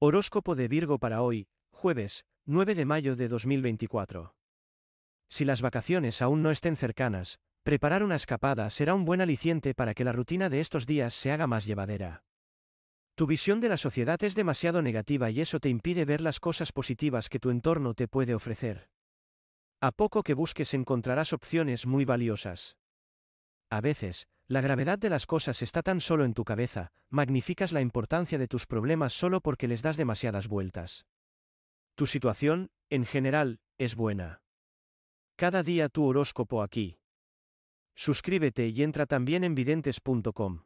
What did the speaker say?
Horóscopo de Virgo para hoy, jueves, 9 de mayo de 2024. Si las vacaciones aún no estén cercanas, preparar una escapada será un buen aliciente para que la rutina de estos días se haga más llevadera. Tu visión de la sociedad es demasiado negativa y eso te impide ver las cosas positivas que tu entorno te puede ofrecer. A poco que busques encontrarás opciones muy valiosas. A veces, la gravedad de las cosas está tan solo en tu cabeza, magnificas la importancia de tus problemas solo porque les das demasiadas vueltas. Tu situación, en general, es buena. Cada día tu horóscopo aquí. Suscríbete y entra también en videntes.com.